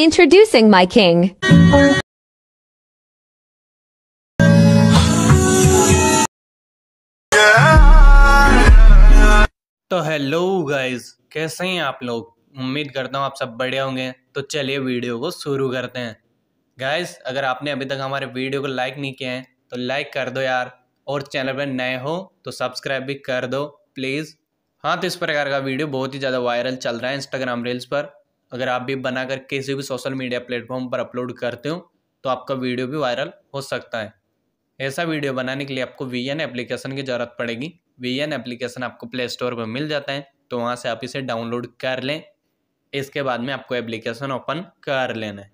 Introducing my king. तो hello guys कैसे हैं आप लोग उम्मीद करता हूँ आप सब बड़े होंगे तो चलिए वीडियो को शुरू करते हैं गाइस अगर आपने अभी तक हमारे वीडियो को लाइक नहीं किया है तो लाइक कर दो यार और चैनल पर नए हो तो सब्सक्राइब भी कर दो प्लीज़ हाँ तो इस प्रकार का वीडियो बहुत ही ज़्यादा वायरल चल रहा है इंस्टाग्राम रील्स पर अगर आप भी बनाकर किसी भी सोशल मीडिया प्लेटफॉर्म पर अपलोड करते हो तो आपका वीडियो भी वायरल हो सकता है ऐसा वीडियो बनाने के लिए आपको वी एन एप्लीकेशन की ज़रूरत पड़ेगी वी एन एप्लीकेशन आपको प्ले स्टोर पर मिल जाता है तो वहाँ से आप इसे डाउनलोड कर लें इसके बाद में आपको एप्लीकेशन ओपन कर लेना है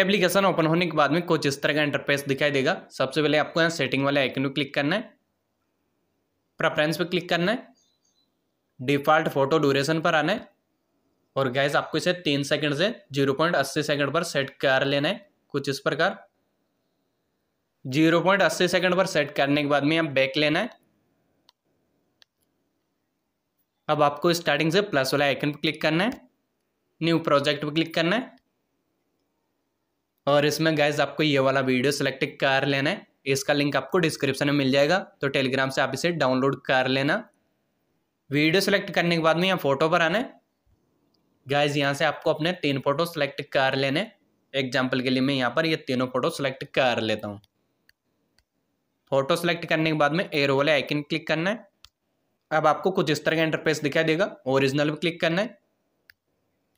एप्लीकेशन ओपन होने के बाद में कुछ इस तरह का इंटरफेस दिखाई देगा सबसे पहले आपको यहाँ सेटिंग वाले आइकन पर क्लिक करना है प्रेफरेंस पर क्लिक करना है डिफ़ॉल्ट फ़ोटो ड्यूरेशन पर आना है और गैस आपको इसे तीन सेकंड से जीरो पॉइंट अस्सी सेकेंड पर सेट कर लेना है कुछ इस प्रकार जीरो पॉइंट अस्सी सेकेंड पर सेट करने के बाद में आप बैक लेना है अब आपको स्टार्टिंग से प्लस वाला आइकन पर क्लिक करना है न्यू प्रोजेक्ट पर क्लिक करना है और इसमें गैस आपको ये वाला वीडियो सेलेक्ट कर लेना है इसका लिंक आपको डिस्क्रिप्शन में मिल जाएगा तो टेलीग्राम से आप इसे डाउनलोड कर लेना वीडियो सेलेक्ट करने के बाद में यहाँ फोटो पर आना है गाइज यहाँ से आपको अपने तीन फोटो सेलेक्ट कर लेने एग्जाम्पल के लिए मैं यहाँ पर ये यह तीनों फोटो सेलेक्ट कर लेता हूँ फोटो सेलेक्ट करने के बाद में एरो वाले आइकन क्लिक करना है अब आपको कुछ इस तरह का इंटरफेस दिखाई देगा ओरिजिनल पर क्लिक करना है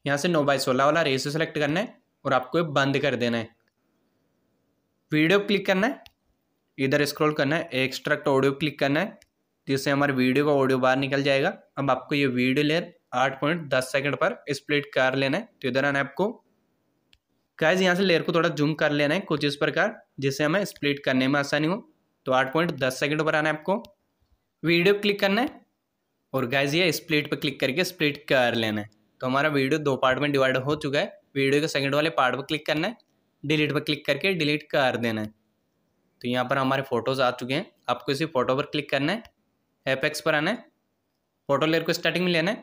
यहाँ से नौ बाई सोलह वाला रेसो सेलेक्ट करना है और आपको ये बंद कर देना है वीडियो क्लिक करना है इधर स्क्रॉल करना है एक्स्ट्रक्ट ऑडियो क्लिक करना है तो इससे हमारे वीडियो का ऑडियो बाहर निकल जाएगा अब आपको ये वीडियो लेयर आठ पॉइंट दस सेकेंड पर स्प्लिट कर लेना है तो इधर आना है आपको गाइज यहाँ से लेयर को थोड़ा जूम कर लेना है कुछ इस प्रकार जिससे हमें स्प्लिट करने में आसानी हो तो आठ पॉइंट दस सेकेंड पर आना है आपको वीडियो क्लिक करना है और गाइज ये स्प्लिट पर क्लिक करके स्प्लिट कर लेना है तो हमारा वीडियो दो पार्ट में डिवाइड हो चुका है वीडियो के सेकेंड वाले पार्ट पर क्लिक करना है डिलीट पर क्लिक करके डिलीट कर देना है तो यहाँ पर हमारे फोटोज़ आ चुके हैं आपको इसी फोटो पर क्लिक करना है एपेक्स पर आना है फोटो लेयर को स्टार्टिंग में लेना है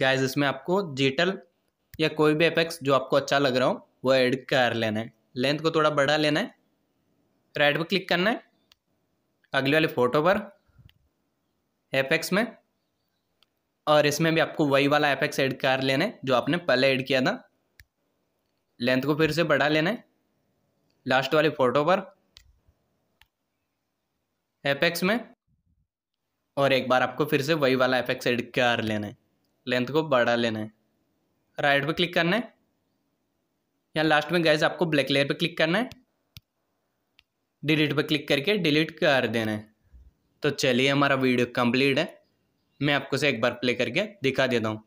गाइज इसमें आपको जीटल या कोई भी एपेक्स जो आपको अच्छा लग रहा हो वो ऐड कर लेना है लेंथ को थोड़ा बढ़ा लेना है राइट पर क्लिक करना है अगले वाले फ़ोटो पर एपेक्स में और इसमें भी आपको वही वाला एपेक्स ऐड कर लेना है जो आपने पहले ऐड किया था लेंथ को फिर से बढ़ा लेना है लास्ट वाले फ़ोटो पर एपेक्स में और एक बार आपको फिर से वही वाला एफ एक्स एड कर लेना है लेंथ को बढ़ा लेना है राइट पे क्लिक करना है या लास्ट में गैस आपको ब्लैक लेयर पे क्लिक करना है डिलीट पे क्लिक करके डिलीट कर देना है तो चलिए हमारा वीडियो कंप्लीट है मैं आपको से एक बार प्ले करके दिखा देता हूँ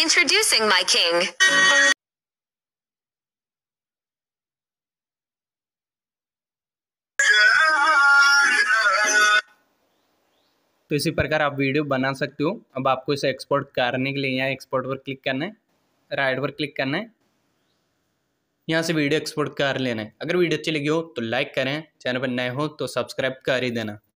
Introducing my king. तो इसी प्रकार आप वीडियो बना सकते हो अब आपको इसे एक्सपोर्ट करने के लिए यहाँ एक्सपोर्ट पर क्लिक करना है राइट पर क्लिक करना है यहाँ से वीडियो एक्सपोर्ट कर लेना है अगर वीडियो अच्छी लगी हो तो लाइक करें चैनल पर नए हो तो सब्सक्राइब कर ही देना